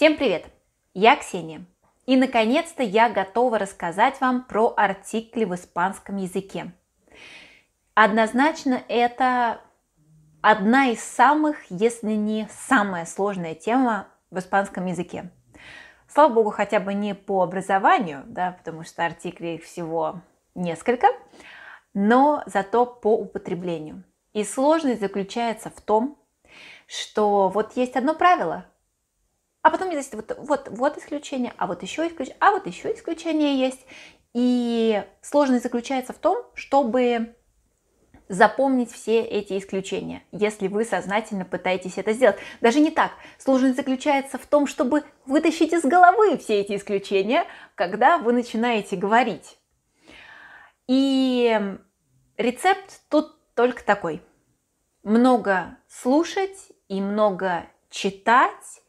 Всем привет! Я Ксения. И наконец-то я готова рассказать вам про артикли в испанском языке. Однозначно это одна из самых, если не самая сложная тема в испанском языке. Слава богу, хотя бы не по образованию, да, потому что артиклей всего несколько, но зато по употреблению. И сложность заключается в том, что вот есть одно правило – а потом мне зависит вот, вот, вот исключение, а вот еще исключение, а вот еще исключение есть. И сложность заключается в том, чтобы запомнить все эти исключения, если вы сознательно пытаетесь это сделать. Даже не так. Сложность заключается в том, чтобы вытащить из головы все эти исключения, когда вы начинаете говорить. И рецепт тут только такой. Много слушать и много читать,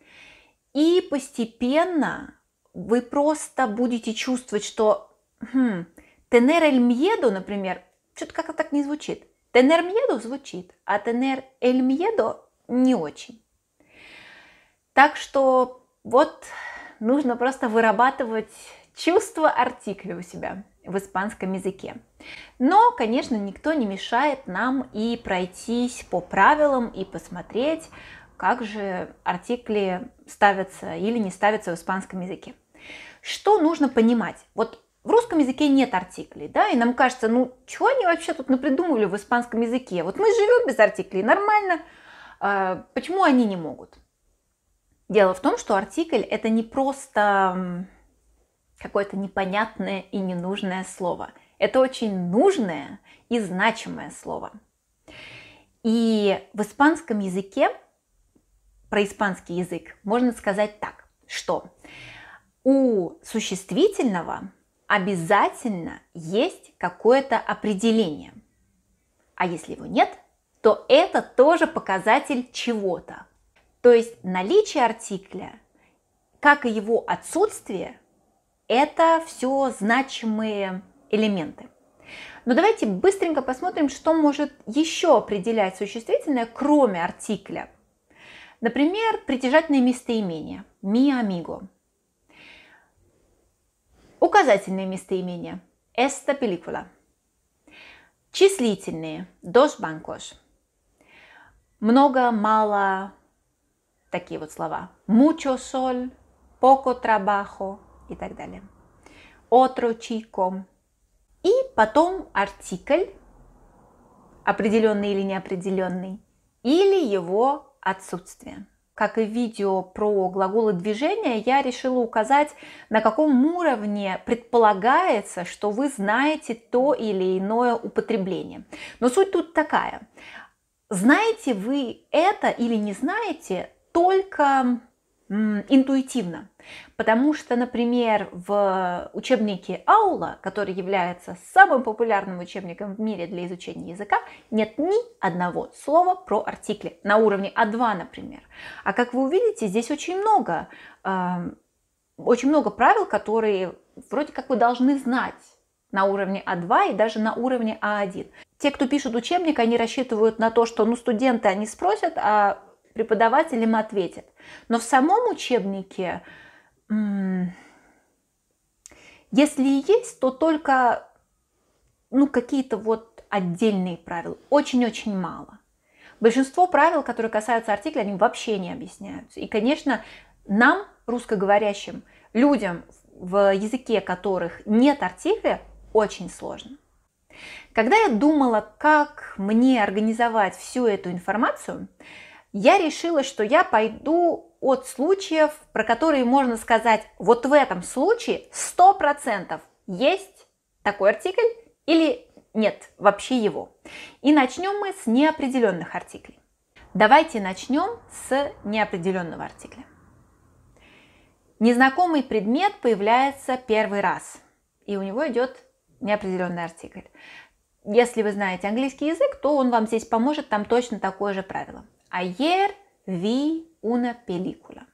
и постепенно вы просто будете чувствовать, что хм, тенер эль мьедо, например, что-то как-то так не звучит. Тенер мьедо звучит, а тенер эль мьедо не очень. Так что вот нужно просто вырабатывать чувство артикля у себя в испанском языке. Но, конечно, никто не мешает нам и пройтись по правилам и посмотреть, как же артикли ставятся или не ставятся в испанском языке. Что нужно понимать? Вот в русском языке нет артиклей, да, и нам кажется, ну, чего они вообще тут напридумывали в испанском языке? Вот мы живем без артиклей, нормально, а почему они не могут? Дело в том, что артикль это не просто какое-то непонятное и ненужное слово. Это очень нужное и значимое слово. И в испанском языке про испанский язык, можно сказать так, что у существительного обязательно есть какое-то определение. А если его нет, то это тоже показатель чего-то. То есть наличие артикля, как и его отсутствие, это все значимые элементы. Но давайте быстренько посмотрим, что может еще определять существительное, кроме артикля – Например, притяжательные местоимения. Mi amigo. Указательные местоимения. Esta película. Числительные. Dos bancos. Много, мало. Такие вот слова. Mucho sol. Poco trabajo. И так далее. Otro chico. И потом артикль, определенный или неопределенный, или его отсутствие. Как и в видео про глаголы движения, я решила указать, на каком уровне предполагается, что вы знаете то или иное употребление. Но суть тут такая. Знаете вы это или не знаете, только интуитивно. Потому что, например, в учебнике Аула, который является самым популярным учебником в мире для изучения языка, нет ни одного слова про артикли на уровне А2, например. А как вы увидите, здесь очень много, э, очень много правил, которые вроде как вы должны знать на уровне А2 и даже на уровне А1. Те, кто пишет учебник, они рассчитывают на то, что ну, студенты они спросят, а преподаватель им ответит. Но в самом учебнике, если и есть, то только ну, какие-то вот отдельные правила, очень-очень мало. Большинство правил, которые касаются артикля, они вообще не объясняются. И, конечно, нам, русскоговорящим, людям, в языке которых нет артикля, очень сложно. Когда я думала, как мне организовать всю эту информацию, я решила, что я пойду от случаев, про которые можно сказать, вот в этом случае 100% есть такой артикль или нет вообще его. И начнем мы с неопределенных артиклей. Давайте начнем с неопределенного артикля. Незнакомый предмет появляется первый раз, и у него идет неопределенный артикль. Если вы знаете английский язык, то он вам здесь поможет, там точно такое же правило. Ayer vi una película.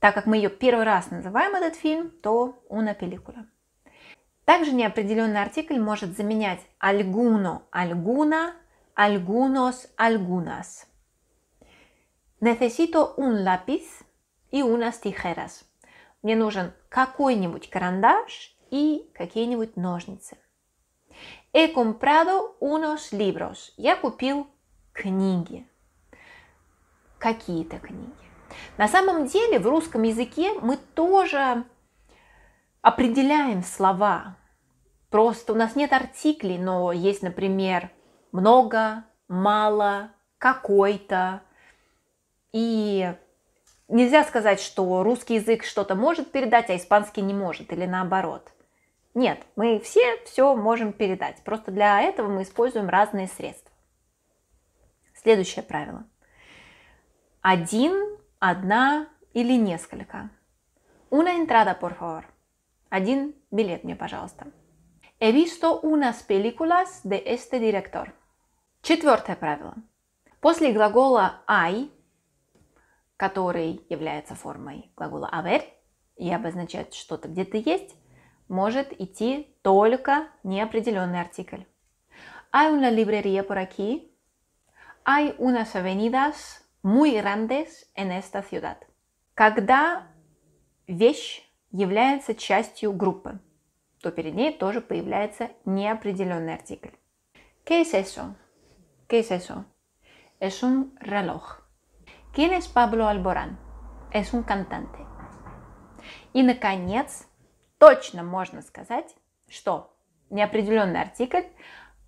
Так как мы ее первый раз называем этот фильм, то una película. Также неопределенный артикль может заменять alguno – alguna, algunos – algunas. Necesito un lápiz y unas tijeras. Мне нужен какой-нибудь карандаш и какие-нибудь ножницы. He comprado unos libros. Я купил книги какие-то книги. На самом деле в русском языке мы тоже определяем слова. Просто у нас нет артиклей, но есть, например, много, мало, какой-то. И нельзя сказать, что русский язык что-то может передать, а испанский не может, или наоборот. Нет, мы все все можем передать. Просто для этого мы используем разные средства. Следующее правило – один, одна или несколько. Una entrada, por favor. Один билет мне, пожалуйста. He visto unas películas de este director. Четвертое правило. После глагола I, который является формой глагола haber и обозначает что-то где-то есть, может идти только неопределенный артикль. Hay una librería por aquí. Hay unas avenidas muy grandes en esta ciudad. Когда вещь является частью группы, то перед ней тоже появляется неопределенный артикль. ¿Qué es eso? ¿Qué es eso? Es un reloj. ¿Quién es Pablo Alborán? Es un cantante. И, наконец, точно можно сказать, что неопределенный артикль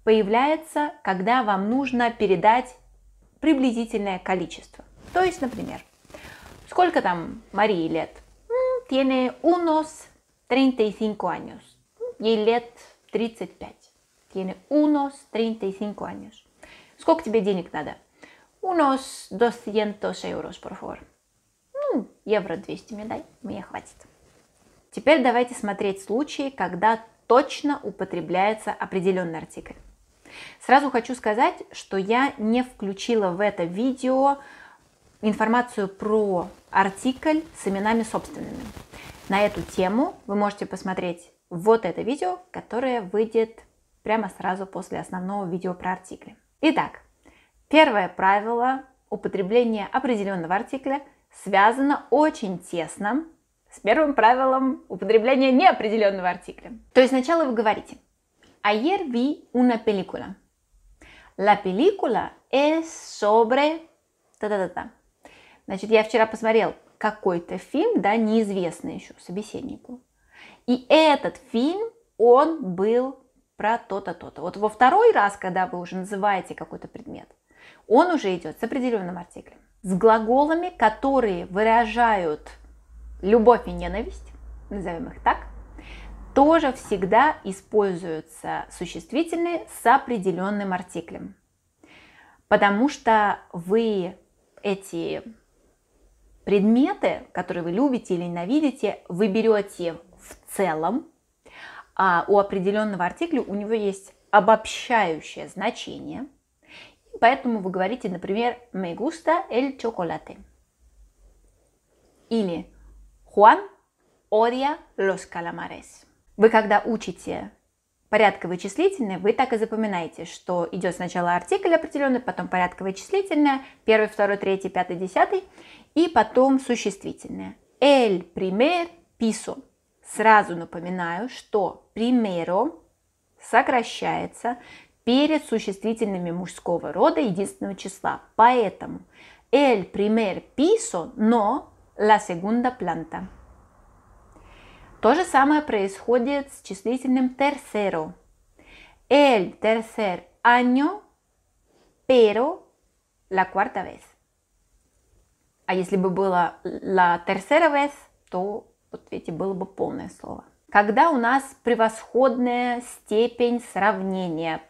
появляется, когда вам нужно передать приблизительное количество. То есть, например, сколько там Марии лет? Tiene unos 35 años. Ей лет 35. Tiene unos 35 años. Сколько тебе денег надо? Unos 200 euros, por favor. Ну, евро 200 мне дай, мне хватит. Теперь давайте смотреть случаи, когда точно употребляется определенный артикль. Сразу хочу сказать, что я не включила в это видео информацию про артикль с именами собственными. На эту тему вы можете посмотреть вот это видео, которое выйдет прямо сразу после основного видео про артикли. Итак, первое правило употребления определенного артикля связано очень тесно с первым правилом употребления неопределенного артикля. То есть сначала вы говорите – Ayer vi una película. La película es sobre... Та-та-та-та. Значит, я вчера посмотрел какой-то фильм, да, неизвестный еще собеседнику. И этот фильм, он был про то-то, то-то. Вот во второй раз, когда вы уже называете какой-то предмет, он уже идет с определенным артиклем. С глаголами, которые выражают любовь и ненависть, назовем их так – тоже всегда используются существительные с определенным артиклем, потому что вы эти предметы, которые вы любите или ненавидите, вы берете в целом, а у определенного артикля у него есть обобщающее значение, поэтому вы говорите, например, «me gusta el chocolate» или «Juan odia los calamares». Вы когда учите порядковые числительные, вы так и запоминаете, что идет сначала артикль определенный, потом порядковое числительное, первый, второй, третий, пятый, десятый, и потом существительное. El primer piso. Сразу напоминаю, что primero сокращается перед существительными мужского рода единственного числа. Поэтому el primer piso, но la segunda planta. То же самое происходит с числительным tercero. El tercer año, pero la cuarta vez. А если бы было la tercera vez, то, вот видите, было бы полное слово. Когда у нас превосходная степень сравнения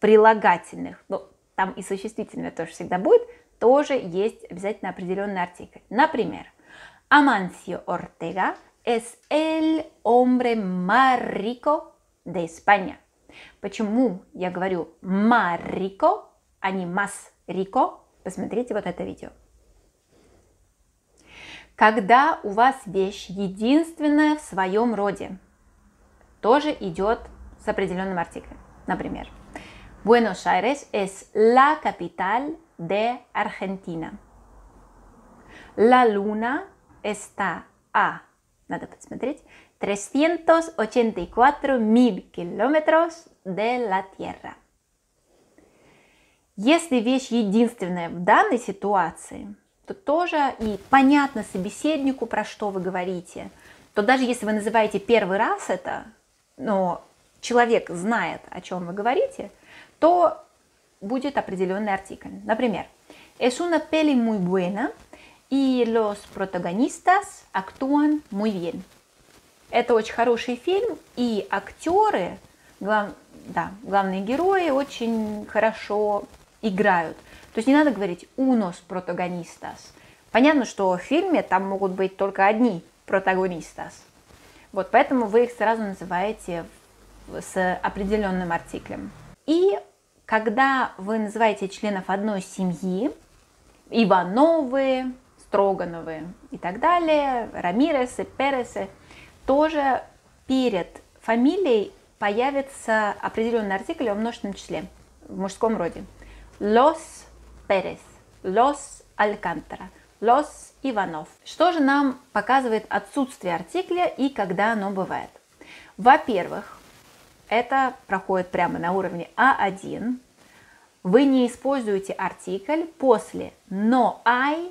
прилагательных, ну, там и существительное тоже всегда будет, тоже есть обязательно определенный артикль. Например, Amancio Ortega – es el hombre más rico de España. Почему я говорю más rico, а не más rico? Посмотрите вот это видео. Когда у вас вещь единственная в своем роде, тоже идет с определенным артиклем. Например, Buenos Aires es la capital de Argentina. La luna está a надо посмотреть, 384 миль километров de la Tierra. Если вещь единственная в данной ситуации, то тоже и понятно собеседнику, про что вы говорите, то даже если вы называете первый раз это, но человек знает, о чем вы говорите, то будет определенный артикль. Например, es una peli muy buena – и los protagonistas actúan muy bien. Это очень хороший фильм, и актеры, глав, да, главные герои очень хорошо играют. То есть не надо говорить unos protagonistas. Понятно, что в фильме там могут быть только одни протагонистас. Вот поэтому вы их сразу называете с определенным артиклем. И когда вы называете членов одной семьи, Ивановы, Строгановы и так далее, Рамиресы, Пересы, тоже перед фамилией появится определенный артикль во множественном числе, в мужском роде. Лос Перес, Лос Алькантера, Лос Иванов. Что же нам показывает отсутствие артикля и когда оно бывает? Во-первых, это проходит прямо на уровне А1. Вы не используете артикль после но I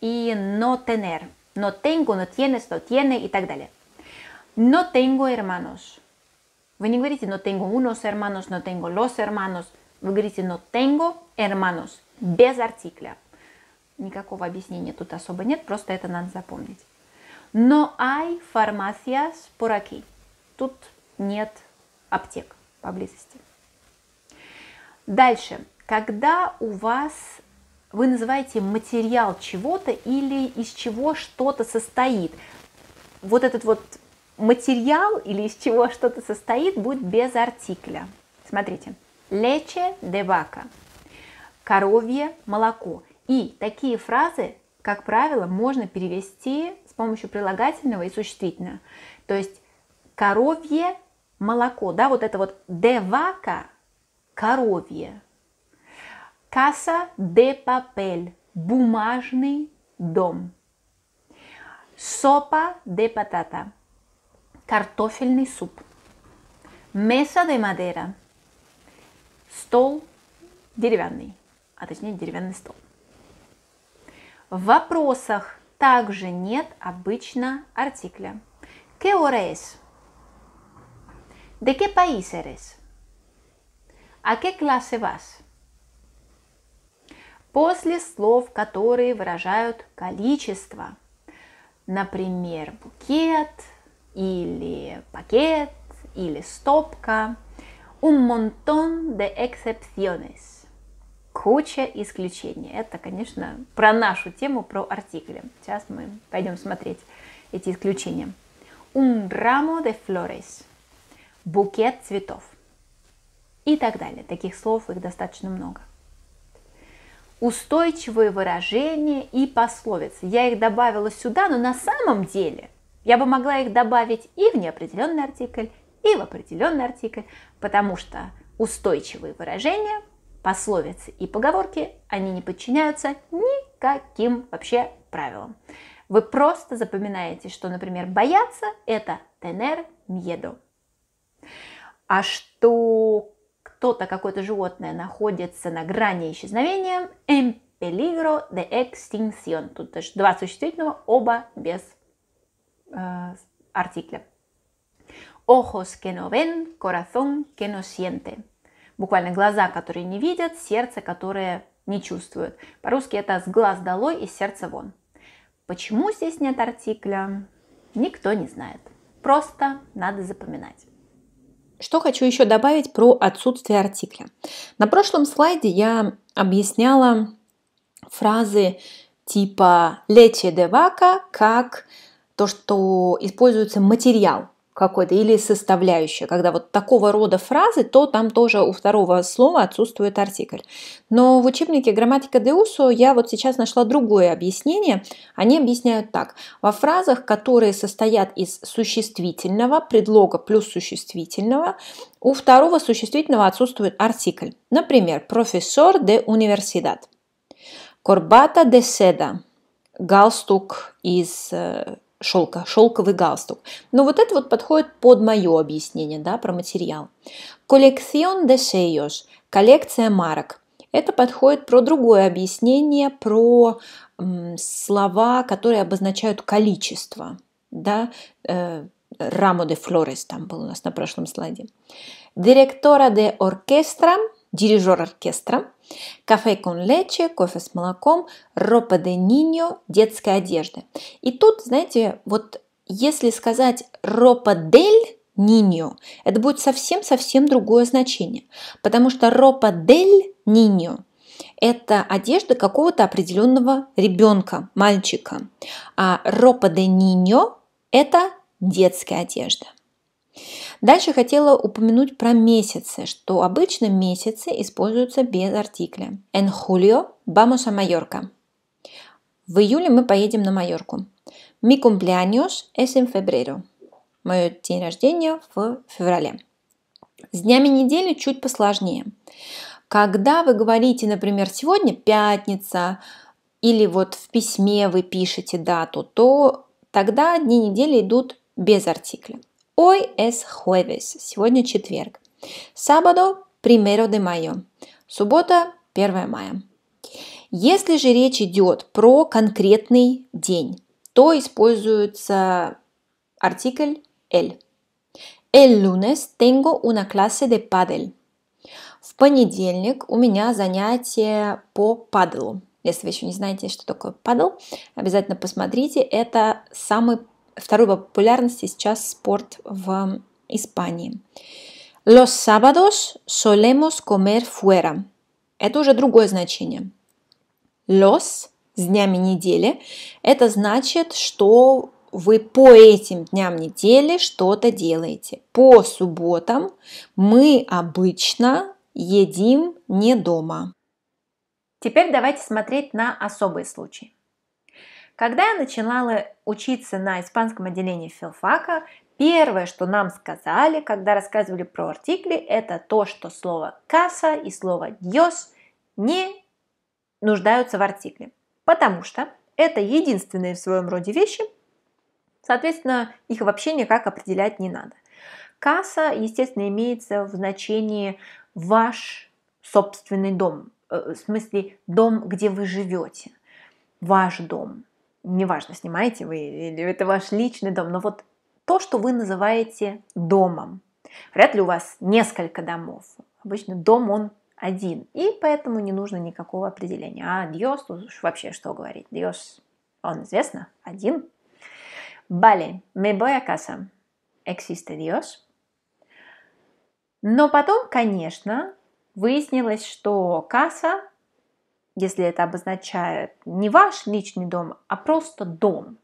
и no tener. No tengo, no tienes, no tiene и так далее. No tengo hermanos. Вы не говорите no tengo unos hermanos, no tengo los hermanos. Вы говорите no tengo hermanos. Без артикля. Никакого объяснения тут особо нет, просто это надо запомнить. No hay farmacias por aquí. Тут нет аптек поблизости. Дальше. Когда у вас вы называете материал чего-то или из чего что-то состоит. Вот этот вот материал или из чего что-то состоит будет без артикля. Смотрите. Лече де вака. Коровье молоко. И такие фразы, как правило, можно перевести с помощью прилагательного и существительного. То есть коровье молоко, да, вот это вот девака коровье, Casa de papel. Бумажный дом. Сопа де патата. Картофельный суп. Меса де мадера. Стол деревянный, а точнее деревянный стол. В вопросах также нет обычно артикля. ¿Qué hora es? ¿De qué país eres? ¿A а qué clase vas? после слов, которые выражают количество. Например, букет или пакет или стопка. Un montón de excepciones. Куча исключений. Это, конечно, про нашу тему, про артикли. Сейчас мы пойдем смотреть эти исключения. Un ramo de flores. Букет цветов. И так далее. Таких слов их достаточно много устойчивые выражения и пословицы. Я их добавила сюда, но на самом деле я бы могла их добавить и в неопределенный артикль, и в определенный артикль, потому что устойчивые выражения, пословицы и поговорки, они не подчиняются никаким вообще правилам. Вы просто запоминаете, что, например, бояться – это tener miedo. А что кто-то, какое-то животное находится на грани исчезновения, en peligro de extinción. Тут даже два существительного, оба без э, артикля. Ojos que no ven, corazón que no siente. Буквально глаза, которые не видят, сердце, которое не чувствует. По-русски это с глаз долой и сердце вон. Почему здесь нет артикля, никто не знает. Просто надо запоминать. Что хочу еще добавить про отсутствие артикля. На прошлом слайде я объясняла фразы типа «лече девака» как то, что используется материал какой-то или составляющая. Когда вот такого рода фразы, то там тоже у второго слова отсутствует артикль. Но в учебнике «Грамматика Деусо» я вот сейчас нашла другое объяснение. Они объясняют так. Во фразах, которые состоят из существительного, предлога плюс существительного, у второго существительного отсутствует артикль. Например, «профессор де университет», «корбата де седа», «галстук из э, шелка, шелковый галстук. Но вот это вот подходит под мое объяснение, да, про материал. Коллекцион де шейош, коллекция марок. Это подходит про другое объяснение, про м, слова, которые обозначают количество, да, Рамо де Флорес там был у нас на прошлом слайде. Директора де оркестра, дирижер оркестра, Кафе кон лече, кофе с молоком, ропа де ниньо, детская одежда. И тут, знаете, вот если сказать ропа дель, ниньо, это будет совсем-совсем другое значение, потому что ропа дель ниньо это одежда какого-то определенного ребенка, мальчика, а ропа де ниньо – это детская одежда. Дальше хотела упомянуть про месяцы, что обычно месяцы используются без артикля. En julio vamos a Mallorca. В июле мы поедем на Майорку. Mi cumpleaños es en febrero. Мое день рождения в феврале. С днями недели чуть посложнее. Когда вы говорите, например, сегодня пятница, или вот в письме вы пишете дату, то тогда дни недели идут без артикля. Hoy es jueves. Сегодня четверг. Sábado primero de mayo. Суббота 1 мая. Если же речь идет про конкретный день, то используется артикль el. El lunes tengo una clase de paddle. В понедельник у меня занятие по падлу. Если вы еще не знаете, что такое падл, обязательно посмотрите. Это самый второй по популярности сейчас спорт в Испании. Los sábados solemos comer fuera. Это уже другое значение. Los с днями недели. Это значит, что вы по этим дням недели что-то делаете. По субботам мы обычно едим не дома. Теперь давайте смотреть на особые случаи. Когда я начинала учиться на испанском отделении филфака, первое, что нам сказали, когда рассказывали про артикли, это то, что слово «каса» и слово «дьос» не нуждаются в артикле, потому что это единственные в своем роде вещи, соответственно, их вообще никак определять не надо. Касса, естественно, имеется в значении ваш собственный дом, э, в смысле дом, где вы живете, ваш дом неважно, снимаете вы или это ваш личный дом, но вот то, что вы называете домом. Вряд ли у вас несколько домов. Обычно дом, он один. И поэтому не нужно никакого определения. А Диос, ну, вообще что говорить. Диос, он известно, один. Vale, me voy a casa. Existe Dios. Но потом, конечно, выяснилось, что каса если это обозначает не ваш личный дом, а просто дом,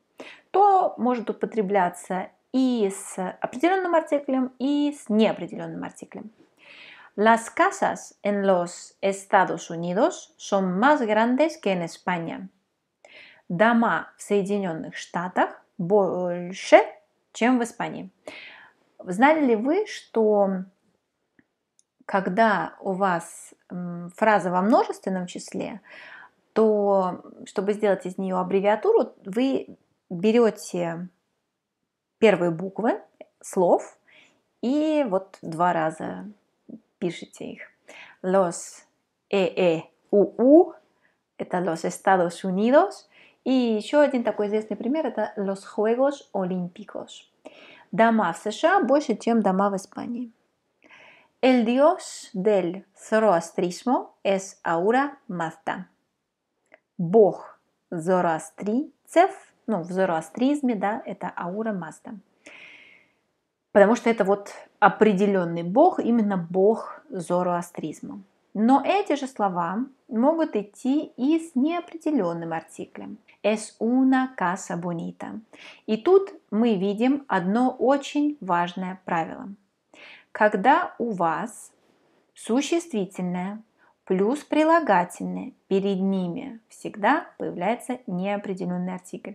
то может употребляться и с определенным артиклем, и с неопределенным артиклем. Las casas en los Estados Unidos son más grandes que en España. Дома в Соединенных Штатах больше, чем в Испании. Знали ли вы, что когда у вас фраза во множественном числе, то чтобы сделать из нее аббревиатуру, вы берете первые буквы слов и вот два раза пишете их. Los EEUU – это Los Estados Unidos. И еще один такой известный пример – это Los Juegos Olímpicos. Дома в США больше, чем дома в Испании. El dios del зороастризмо es Аура Мазда. Бог зороастрийцев, ну, в зороастризме, да, это Аура Мазда. Потому что это вот определенный бог, именно бог зороастризма. Но эти же слова могут идти и с неопределенным артиклем. Es una casa bonita. И тут мы видим одно очень важное правило – когда у вас существительное плюс прилагательное перед ними всегда появляется неопределенный артикль.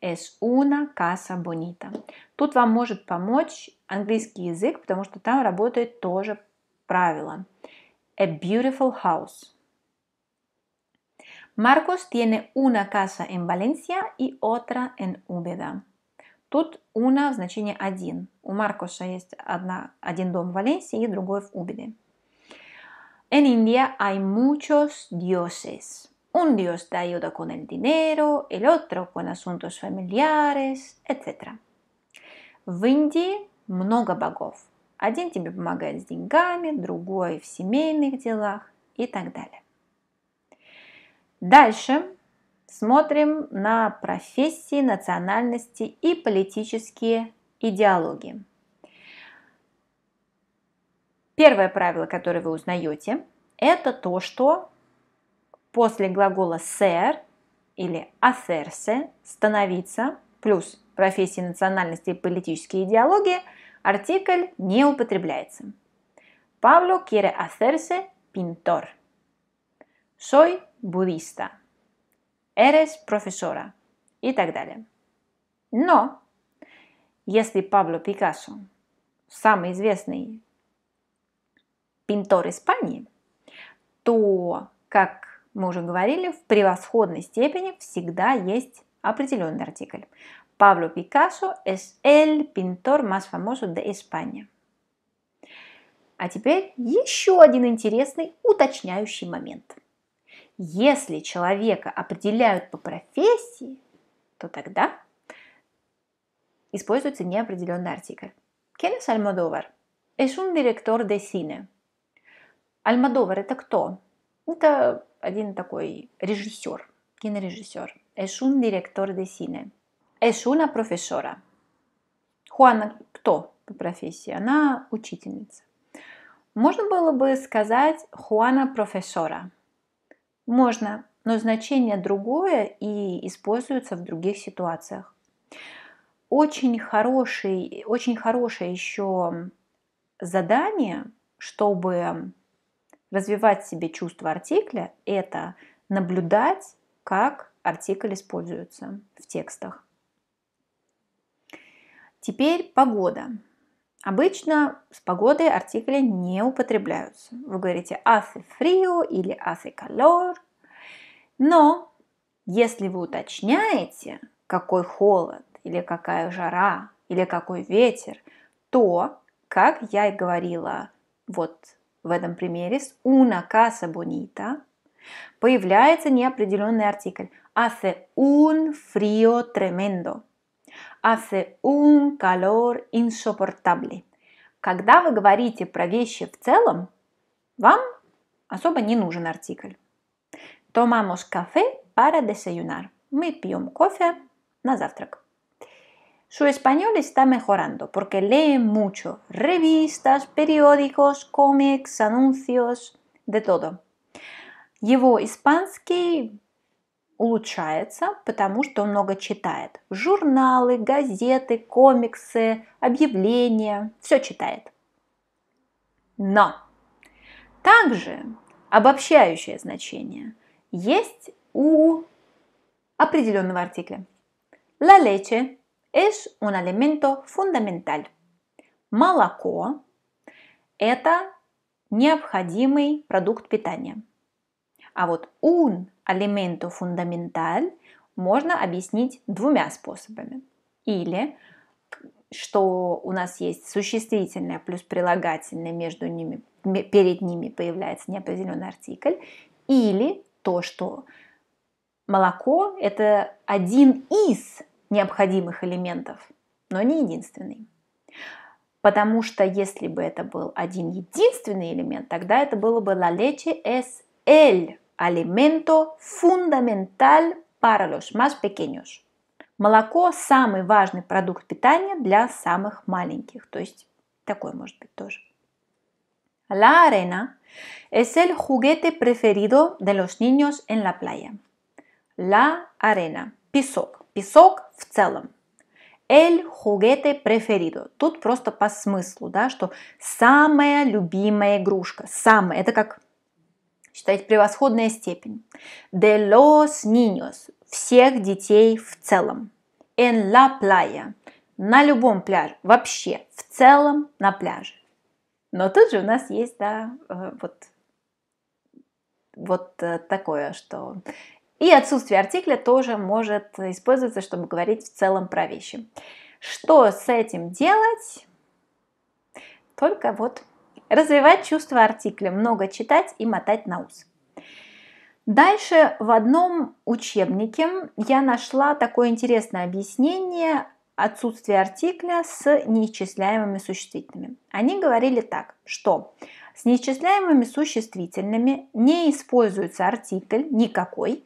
Es una casa bonita. Тут вам может помочь английский язык, потому что там работает тоже правило. A beautiful house. Marcos tiene una casa en Valencia y otra en Úbeda. Тут «una» в значении «один». У Маркоша есть одна, один дом в Валенсии и другой в Убиде. En India hay muchos dioses. Un dios te ayuda con el dinero, el otro con asuntos familiares, etc. В Индии много богов. Один тебе помогает с деньгами, другой в семейных делах и так далее. Дальше Смотрим на профессии, национальности и политические идеологии. Первое правило, которое вы узнаете, это то, что после глагола «сэр» или «асерсе» становиться плюс профессии, национальности и политические идеологии артикль не употребляется. Пабло quiere hacerse pintor. Soy budista eres profesora и так далее. Но если Пабло Пикассо, самый известный пинтор Испании, то, как мы уже говорили, в превосходной степени всегда есть определенный артикль. Пабло Пикассо es el pintor más famoso de España. А теперь еще один интересный уточняющий момент – если человека определяют по профессии, то тогда используется неопределенный артикль. ¿Quién es Almodóvar? Es un director de cine. Альмадовар – это кто? Это один такой режиссер, кинорежиссер. Es un director de cine. Es una profesora. Хуана кто по профессии? Она учительница. Можно было бы сказать Хуана профессора – можно, но значение другое и используется в других ситуациях. Очень, хороший, очень хорошее еще задание, чтобы развивать в себе чувство артикля, это наблюдать, как артикль используется в текстах. Теперь погода. Обычно с погодой артикли не употребляются. Вы говорите «hace frío» или «hace calor». Но если вы уточняете, какой холод или какая жара или какой ветер, то, как я и говорила вот в этом примере с «una casa bonita», появляется неопределенный артикль «hace un frío tremendo». Hace un calor insoportable. Когда вы говорите про вещи в целом, вам особо не нужен артикль. Tomamos café para desayunar. Мы пьем кофе на завтрак. Su español está mejorando porque lee mucho. Revistas, periódicos, cómics, anuncios, de todo. Его испанский улучшается, потому что он много читает. Журналы, газеты, комиксы, объявления, все читает. Но также обобщающее значение есть у определенного артикля. La leche es un alimento fundamental. Молоко – это необходимый продукт питания. А вот un элементу фундаменталь можно объяснить двумя способами. Или что у нас есть существительное плюс прилагательное между ними, перед ними появляется неопределенный артикль, или то, что молоко – это один из необходимых элементов, но не единственный. Потому что если бы это был один единственный элемент, тогда это было бы la leche es el Аlimento фундаменталь para los más pequeños. Молоко – самый важный продукт питания для самых маленьких. То есть такой может быть тоже. La arena es el juguete preferido de los niños en la playa. La arena – песок. Песок в целом. El juguete preferido. Тут просто по смыслу, да, что самая любимая игрушка. Самая. Это как считать превосходная степень. De los niños – всех детей в целом. En la playa – на любом пляже, вообще, в целом на пляже. Но тут же у нас есть, да, э, вот, вот э, такое, что... И отсутствие артикля тоже может использоваться, чтобы говорить в целом про вещи. Что с этим делать? Только вот Развивать чувство артикля, много читать и мотать на ус. Дальше в одном учебнике я нашла такое интересное объяснение отсутствия артикля с неисчисляемыми существительными. Они говорили так, что с неисчисляемыми существительными не используется артикль никакой,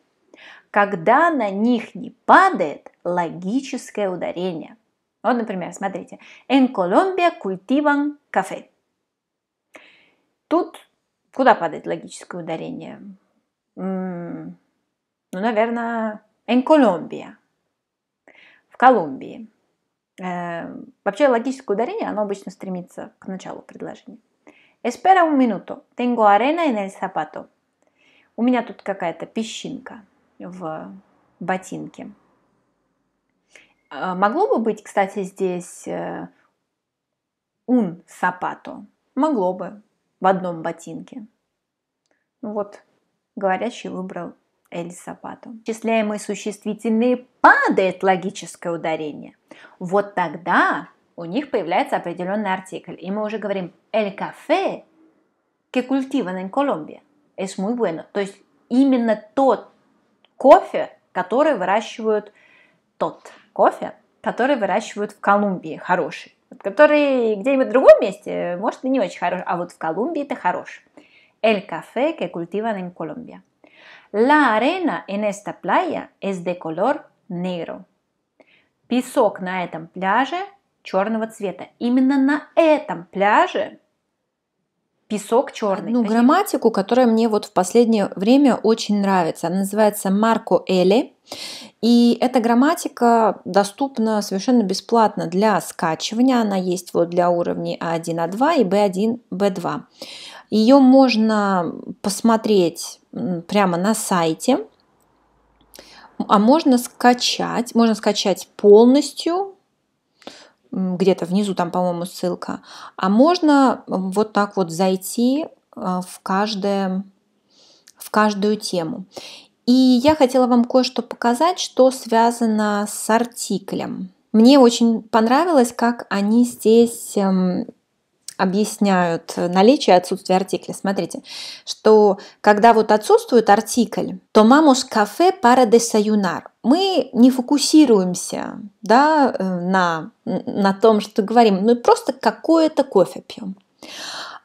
когда на них не падает логическое ударение. Вот, например, смотрите. En Colombia cultivan café. Тут куда падает логическое ударение? ну, наверное, en Colombia. В Колумбии. Э, вообще логическое ударение, оно обычно стремится к началу предложения. Espera un minuto. Tengo arena en el zapato. У меня тут какая-то песчинка в ботинке. А, могло бы быть, кстати, здесь э, un zapato. Могло бы в одном ботинке. Ну вот, говорящий выбрал Эль Сапату. Числяемые существительные падает логическое ударение. Вот тогда у них появляется определенный артикль. И мы уже говорим эль кафе que cultivan en Colombia es muy bueno». То есть именно тот кофе, который выращивают, тот кофе, который выращивают в Колумбии, хороший который где-нибудь в другом месте, может, и не очень хорош, а вот в Колумбии это хорош. El café que cultivan en Colombia. La arena en esta playa es de color negro. Песок на этом пляже черного цвета. Именно на этом пляже песок черный. Ну, грамматику, которая мне вот в последнее время очень нравится. Она называется Марко Эли. И эта грамматика доступна совершенно бесплатно для скачивания. Она есть вот для уровней А1, А2 и б 1 б 2 Ее можно посмотреть прямо на сайте, а можно скачать, можно скачать полностью где-то внизу там, по-моему, ссылка. А можно вот так вот зайти а, в, каждое, в каждую тему. И я хотела вам кое-что показать, что связано с артиклем. Мне очень понравилось, как они здесь эм, объясняют наличие и отсутствие артикля. Смотрите, что когда вот отсутствует артикль, то мамус кафе пара де саюнар. Мы не фокусируемся да, э, на, на том, что говорим, ну просто какое-то кофе пьем.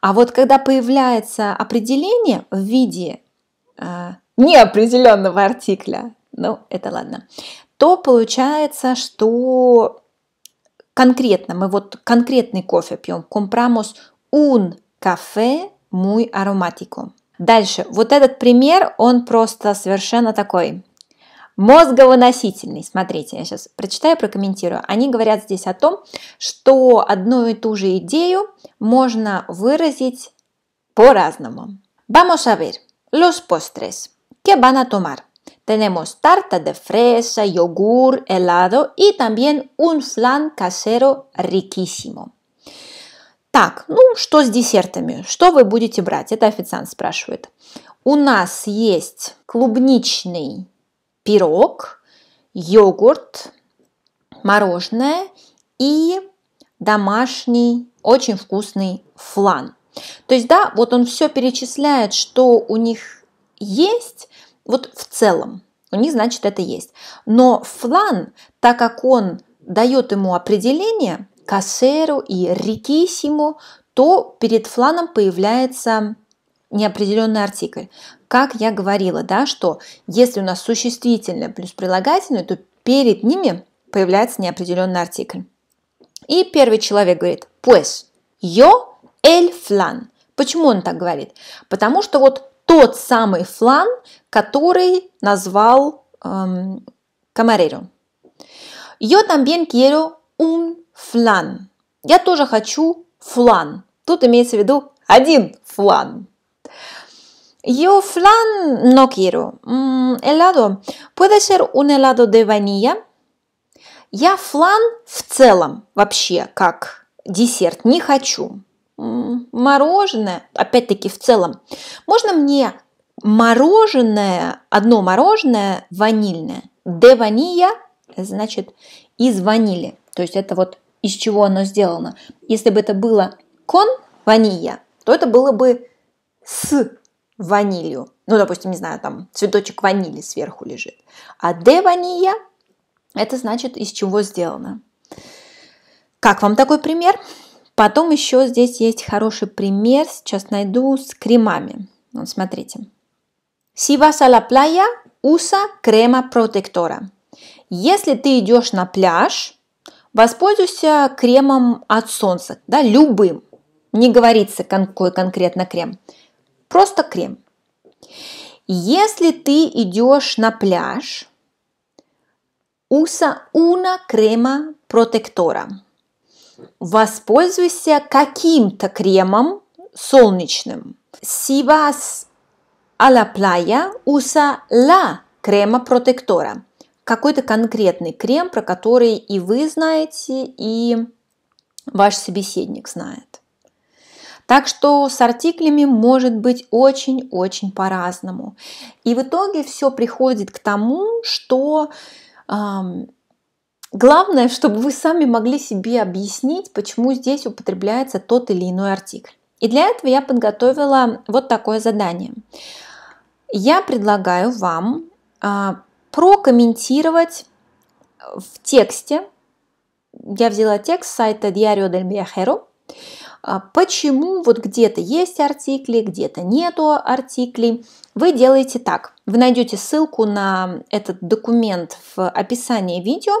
А вот когда появляется определение в виде э, неопределенного артикля, ну это ладно, то получается, что Конкретно, мы вот конкретный кофе пьем. Compramos un café muy aromático. Дальше, вот этот пример, он просто совершенно такой мозговоносительный. Смотрите, я сейчас прочитаю, прокомментирую. Они говорят здесь о том, что одну и ту же идею можно выразить по-разному. Vamos a ver los postres. ¿Qué van a tomar? Tenemos tarta de fresa, yogur, helado и también un flan casero riquísimo. Так, ну что с десертами? Что вы будете брать? Это официант спрашивает. У нас есть клубничный пирог, йогурт, мороженое и домашний очень вкусный флан. То есть, да, вот он все перечисляет, что у них есть, вот в целом у них, значит, это есть. Но флан, так как он дает ему определение, кассеру и рикисиму, то перед фланом появляется неопределенный артикль. Как я говорила, да, что если у нас существительное плюс прилагательное, то перед ними появляется неопределенный артикль. И первый человек говорит «pues», «yo el flan». Почему он так говорит? Потому что вот тот самый флан, который назвал эм, Камареро. Yo también quiero un flan. Я тоже хочу флан. Тут имеется в виду один флан. Yo flan no quiero. Mm, helado. Puede ser un helado de vainilla. Я флан в целом вообще как десерт не хочу мороженое, опять-таки в целом, можно мне мороженое, одно мороженое ванильное, де ванилья, значит, из ванили, то есть это вот из чего оно сделано. Если бы это было кон ванилья, то это было бы с ванилью. Ну, допустим, не знаю, там цветочек ванили сверху лежит. А де ванилья – это значит из чего сделано. Как вам такой пример? Потом еще здесь есть хороший пример, сейчас найду, с кремами. Вот ну, смотрите. Si vas a la playa, usa crema protectora. Если ты идешь на пляж, воспользуйся кремом от солнца, да, любым. Не говорится какой конкретно крем. Просто крем. Если ты идешь на пляж, уса una crema protectora. Воспользуйся каким-то кремом солнечным. Si vas a la playa, usa la крема протектора. Какой-то конкретный крем, про который и вы знаете, и ваш собеседник знает. Так что с артиклями может быть очень-очень по-разному. И в итоге все приходит к тому, что Главное, чтобы вы сами могли себе объяснить, почему здесь употребляется тот или иной артикль. И для этого я подготовила вот такое задание. Я предлагаю вам а, прокомментировать в тексте, я взяла текст с сайта Diario del Viajero, почему вот где-то есть артикли, где-то нету артиклей, вы делаете так. Вы найдете ссылку на этот документ в описании видео.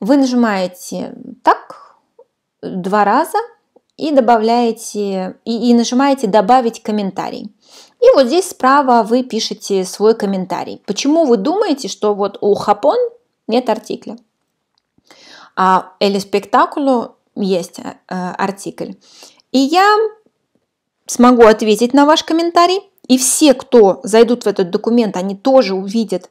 Вы нажимаете так два раза и добавляете и, и нажимаете добавить комментарий. И вот здесь справа вы пишете свой комментарий. Почему вы думаете, что вот у Хапон нет артикля, а Эль Спектакулу есть э, артикль? И я смогу ответить на ваш комментарий и все, кто зайдут в этот документ, они тоже увидят,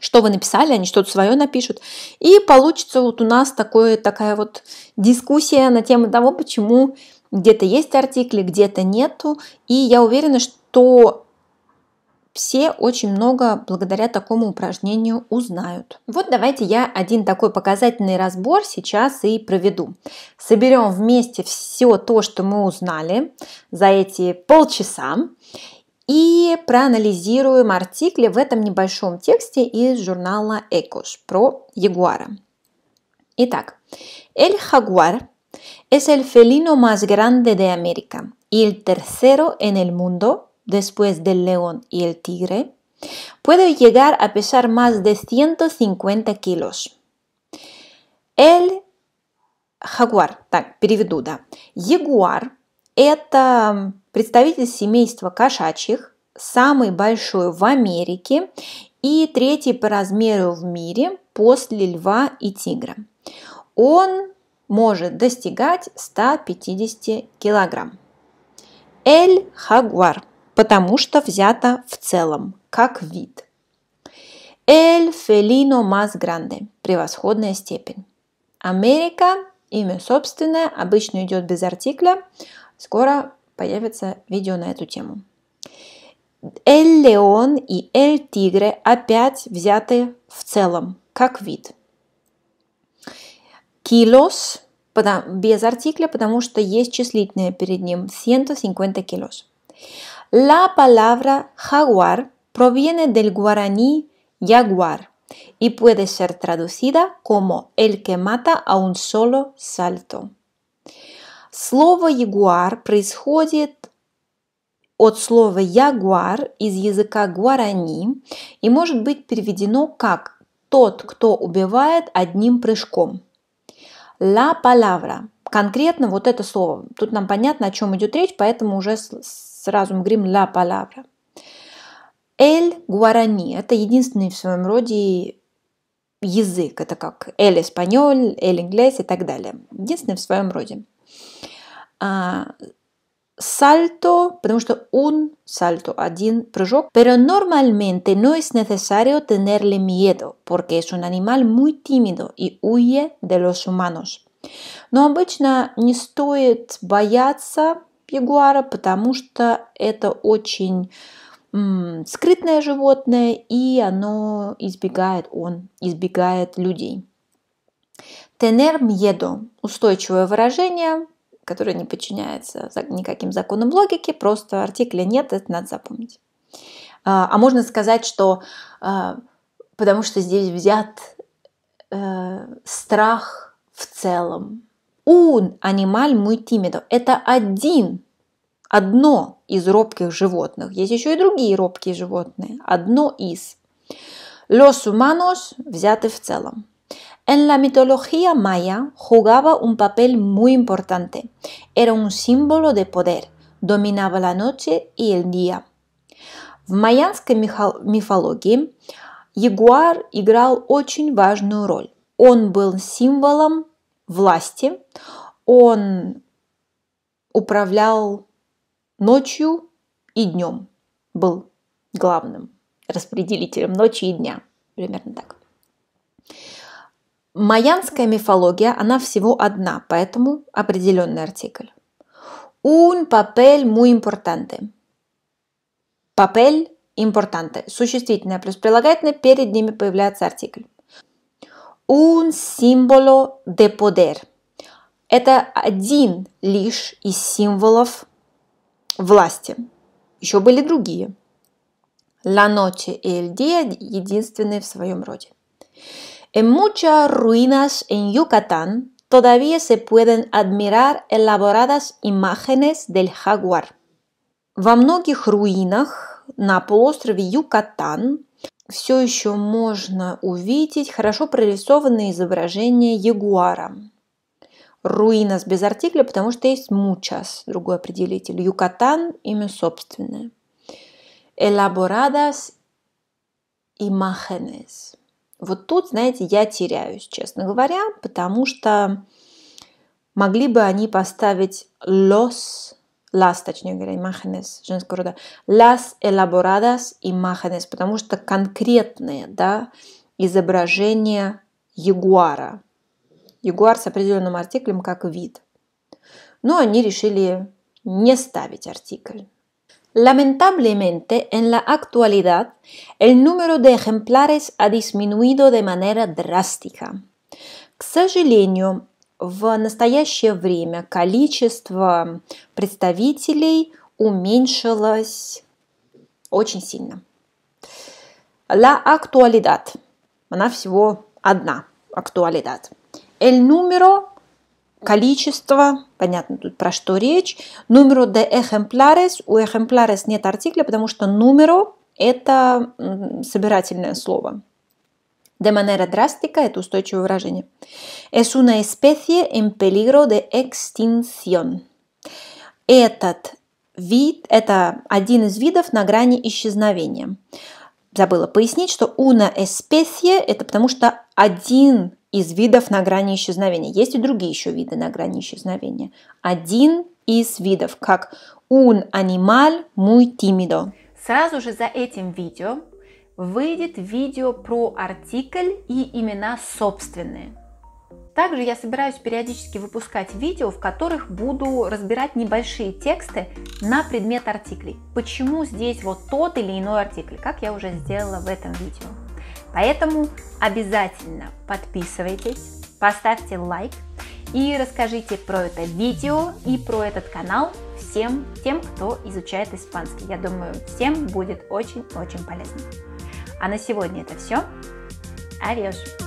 что вы написали, они что-то свое напишут. И получится вот у нас такое, такая вот дискуссия на тему того, почему где-то есть артикли, где-то нету. И я уверена, что все очень много благодаря такому упражнению узнают. Вот давайте я один такой показательный разбор сейчас и проведу. Соберем вместе все то, что мы узнали за эти полчаса. и проанализируем артикли в этом небольшом тексте из журнала Экош про ягуара. Итак, el jaguar es el felino más grande de América y el tercero en el mundo después del león y el tigre. Puede llegar a pesar más de 150 kilos. El jaguar, так, переведу, да. представитель семейства кошачьих, самый большой в Америке и третий по размеру в мире после льва и тигра. Он может достигать 150 килограмм. Эль Хагуар, потому что взято в целом, как вид. Эль Фелино Мас Гранде, превосходная степень. Америка, имя собственное, обычно идет без артикля, скоро появится видео на эту тему. Эль Леон и Эль Тигре опять взяты в целом, как вид. Килос без артикля, потому что есть числительное перед ним 150 kilos. La palabra jaguar proviene del guaraní jaguar y puede ser traducida como el que mata a un solo salto. Слово ягуар происходит от слова ягуар из языка гуарани и может быть переведено как «тот, кто убивает одним прыжком». «Ла палавра» – конкретно вот это слово. Тут нам понятно, о чем идет речь, поэтому уже сразу мы говорим «ла палавра». «Эль гуарани» – это единственный в своем роде язык. Это как «эль эспаньоль», «эль инглес» и так далее. Единственный в своем роде salto, а, потому что un salto, один прыжок. Pero normalmente no es necesario tenerle miedo, porque es un animal muy tímido y huye de los humanos. Но обычно не стоит бояться ягуара, потому что это очень м, скрытное животное, и оно избегает, он избегает людей. Tener miedo – устойчивое выражение, который не подчиняется никаким законам логики, просто артикля нет, это надо запомнить. А, а можно сказать, что а, потому что здесь взят э, страх в целом. Un animal muy tímido. Это один, одно из робких животных. Есть еще и другие робкие животные. Одно из. Los humanos взяты в целом. En la mitología maya jugaba un papel muy importante. Era un símbolo de poder. Dominaba la noche y el día. В майянской мифологии ягуар играл очень важную роль. Он был символом власти, он управлял ночью и днем, был главным распределителем ночи и дня, примерно так. Майянская мифология, она всего одна, поэтому определенный артикль. Un papel muy importante. Papel importante. Существительное плюс прилагательное, перед ними появляется артикль. Un símbolo de poder. Это один лишь из символов власти. Еще были другие. La noche и el día единственные в своем роде. En muchas ruinas en Yucatán todavía se pueden admirar elaboradas imágenes del jaguar. Во многих руинах на полуострове Юкатан все еще можно увидеть хорошо прорисованные изображения ягуара. Руина с без артикля, потому что есть мучас, другой определитель. Юкатан – имя собственное. Elaboradas imágenes. Вот тут, знаете, я теряюсь, честно говоря, потому что могли бы они поставить los, las, точнее говоря, imágenes женского рода, las elaboradas imágenes, потому что конкретные, да, изображения ягуара. Ягуар с определенным артиклем как вид. Но они решили не ставить артикль. Lamentablemente, en la actualidad, el número de ejemplares ha disminuido de манера drástica. К сожалению, в настоящее время количество представителей уменьшилось очень сильно. La actualidad. Она всего одна. Actualidad. El número количество, понятно тут про что речь, número de ejemplares, у ejemplares нет артикля, потому что número – это собирательное слово. De manera drástica – это устойчивое выражение. Es una especie en peligro de extinción. Этот вид – это один из видов на грани исчезновения. Забыла пояснить, что una especie – это потому что один из видов на грани исчезновения. Есть и другие еще виды на грани исчезновения. Один из видов, как un animal muy tímido. Сразу же за этим видео выйдет видео про артикль и имена собственные. Также я собираюсь периодически выпускать видео, в которых буду разбирать небольшие тексты на предмет артиклей. Почему здесь вот тот или иной артикль, как я уже сделала в этом видео. Поэтому обязательно подписывайтесь, поставьте лайк и расскажите про это видео и про этот канал всем тем, кто изучает испанский. Я думаю, всем будет очень-очень полезно. А на сегодня это все. Орешь!